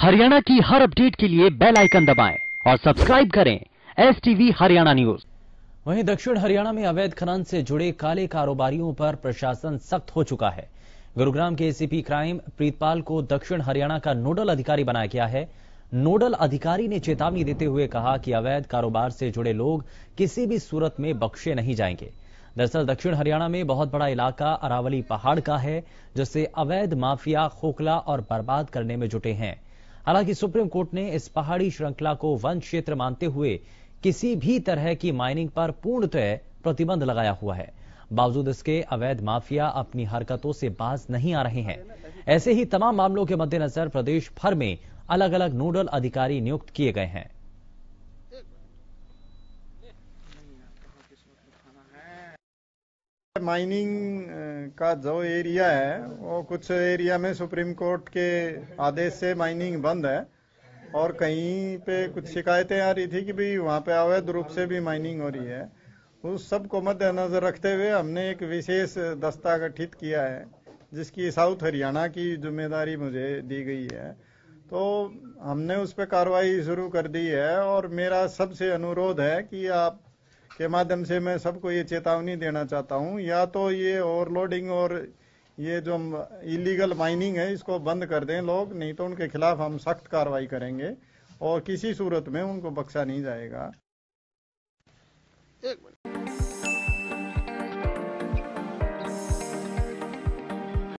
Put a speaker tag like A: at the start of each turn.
A: हरियाणा की हर अपडेट के लिए बेल आइकन दबाएं और सब्सक्राइब करें एस टीवी हरियाणा न्यूज वहीं दक्षिण हरियाणा में अवैध खनन से जुड़े काले कारोबारियों पर प्रशासन सख्त हो चुका है गुरुग्राम के एसीपी क्राइम प्रीतपाल को दक्षिण हरियाणा का नोडल अधिकारी बनाया गया है नोडल अधिकारी ने चेतावनी देते हुए कहा कि अवैध कारोबार से जुड़े लोग किसी भी सूरत में बख्शे नहीं जाएंगे दरअसल दक्षिण हरियाणा में बहुत बड़ा इलाका अरावली पहाड़ का है जिससे अवैध माफिया खोखला और बर्बाद करने में जुटे हैं हालांकि सुप्रीम कोर्ट ने इस पहाड़ी श्रृंखला को वन क्षेत्र मानते हुए किसी भी तरह की माइनिंग पर पूर्णतः प्रतिबंध लगाया हुआ है बावजूद इसके अवैध माफिया अपनी हरकतों से बाज नहीं आ रहे हैं ऐसे ही तमाम मामलों के मद्देनजर प्रदेश भर में अलग अलग नोडल अधिकारी नियुक्त किए गए हैं
B: माइनिंग eh, का जो एरिया है वो कुछ एरिया में सुप्रीम कोर्ट के आदेश से माइनिंग बंद है और कहीं पे कुछ शिकायतें आ रही थी कि भाई वहाँ पे अवैध रूप से भी माइनिंग हो रही है उस सब को मद्देनजर रखते हुए हमने एक विशेष दस्ता गठित किया है जिसकी साउथ हरियाणा की जिम्मेदारी मुझे दी गई है तो हमने उस पर कार्रवाई शुरू कर दी है और मेरा सबसे अनुरोध है कि आप के माध्यम से मैं सबको ये चेतावनी देना चाहता हूँ या तो ये ओवरलोडिंग और ये जो इलीगल माइनिंग है इसको बंद कर दें लोग नहीं तो उनके खिलाफ हम सख्त कार्रवाई करेंगे और किसी सूरत में उनको बख्शा नहीं जाएगा